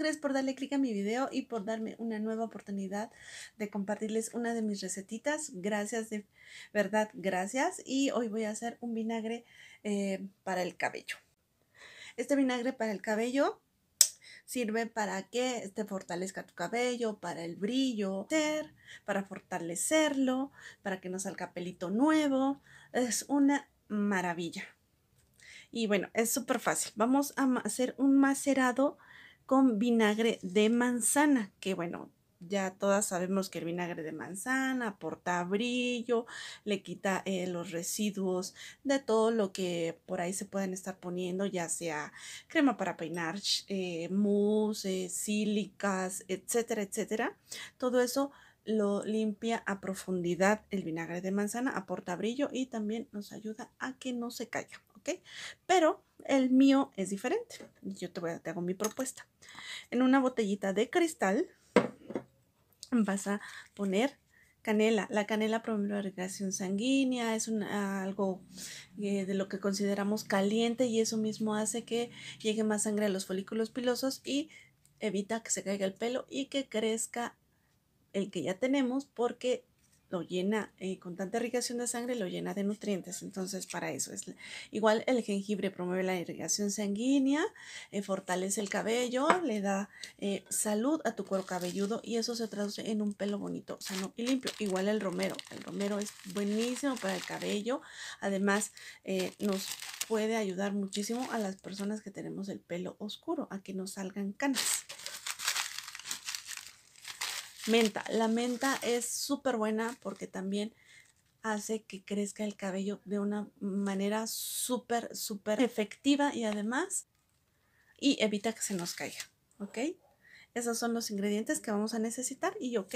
Gracias por darle clic a mi video y por darme una nueva oportunidad de compartirles una de mis recetitas. Gracias de verdad, gracias. Y hoy voy a hacer un vinagre eh, para el cabello. Este vinagre para el cabello sirve para que te este, fortalezca tu cabello, para el brillo, para fortalecerlo, para que no salga pelito nuevo. Es una maravilla. Y bueno, es súper fácil. Vamos a hacer un macerado con vinagre de manzana, que bueno, ya todas sabemos que el vinagre de manzana aporta brillo, le quita eh, los residuos de todo lo que por ahí se pueden estar poniendo, ya sea crema para peinar, eh, mousse, eh, sílicas, etcétera, etcétera. Todo eso lo limpia a profundidad el vinagre de manzana, aporta brillo y también nos ayuda a que no se caiga. Pero el mío es diferente. Yo te, voy te hago mi propuesta. En una botellita de cristal vas a poner canela. La canela promueve la irrigación sanguínea, es algo eh, de lo que consideramos caliente y eso mismo hace que llegue más sangre a los folículos pilosos y evita que se caiga el pelo y que crezca el que ya tenemos porque lo llena eh, con tanta irrigación de sangre, lo llena de nutrientes. Entonces, para eso es igual el jengibre promueve la irrigación sanguínea, eh, fortalece el cabello, le da eh, salud a tu cuero cabelludo y eso se traduce en un pelo bonito, sano y limpio. Igual el romero, el romero es buenísimo para el cabello, además nos puede ayudar muchísimo a las personas que tenemos el pelo oscuro a que no salgan canas. Menta. La menta es súper buena porque también hace que crezca el cabello de una manera súper, súper efectiva y además y evita que se nos caiga, ¿ok? Esos son los ingredientes que vamos a necesitar y, ¿ok?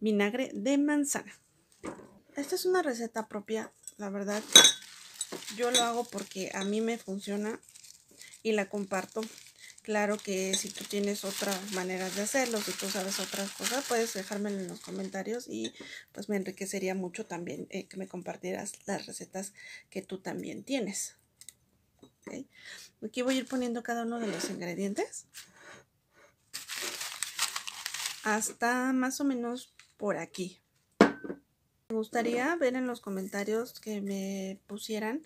Vinagre de manzana. Esta es una receta propia, la verdad. Yo lo hago porque a mí me funciona y la comparto Claro que si tú tienes otras maneras de hacerlo, si tú sabes otras cosas, puedes dejármelo en los comentarios y pues me enriquecería mucho también eh, que me compartieras las recetas que tú también tienes. Aquí voy a ir poniendo cada uno de los ingredientes hasta más o menos por aquí. Me gustaría ver en los comentarios que me pusieran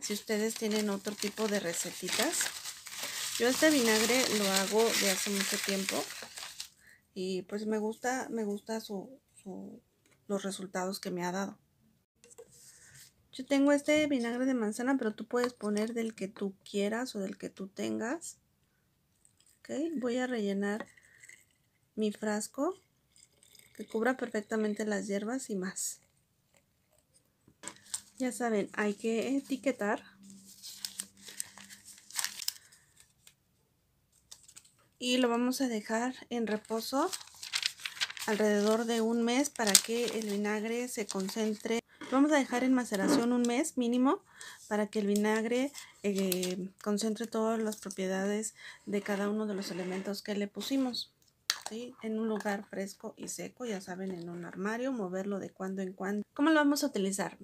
si ustedes tienen otro tipo de recetitas yo este vinagre lo hago de hace mucho tiempo y pues me gusta, me gusta los resultados que me ha dado. Yo tengo este vinagre de manzana, pero tú puedes poner del que tú quieras o del que tú tengas. Okay, voy a rellenar mi frasco que cubra perfectamente las hierbas y más. Ya saben, hay que etiquetar y lo vamos a dejar en reposo alrededor de un mes para que el vinagre se concentre. Vamos a dejar en maceración un mes mínimo para que el vinagre eh, concentre todas las propiedades de cada uno de los elementos que le pusimos. En un lugar fresco y seco, ya saben, en un armario, moverlo de cuando en cuando. ¿Cómo lo vamos a utilizar?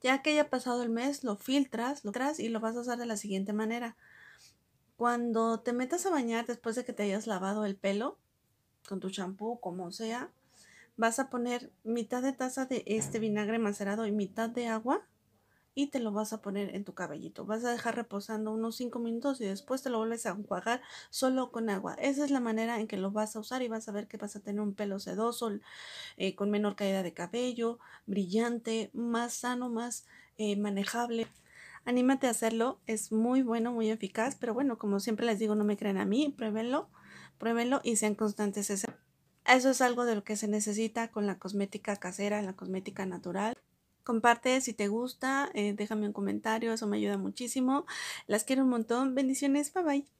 Ya que haya pasado el mes, lo filtras, lo y lo vas a usar de la siguiente manera. Cuando te metas a bañar después de que te hayas lavado el pelo, con tu champú, como sea, vas a poner mitad de taza de este vinagre macerado y mitad de agua y te lo vas a poner en tu cabellito. Vas a dejar reposando unos 5 minutos y después te lo vuelves a enjuagar solo con agua. Esa es la manera en que lo vas a usar y vas a ver que vas a tener un pelo sedoso, eh, con menor caída de cabello, brillante, más sano, más eh, manejable. Anímate a hacerlo, es muy bueno, muy eficaz, pero bueno, como siempre les digo, no me crean a mí, pruébenlo, pruébenlo y sean constantes. Eso es algo de lo que se necesita con la cosmética casera, la cosmética natural. Comparte si te gusta, eh, déjame un comentario, eso me ayuda muchísimo. Las quiero un montón. Bendiciones, bye bye.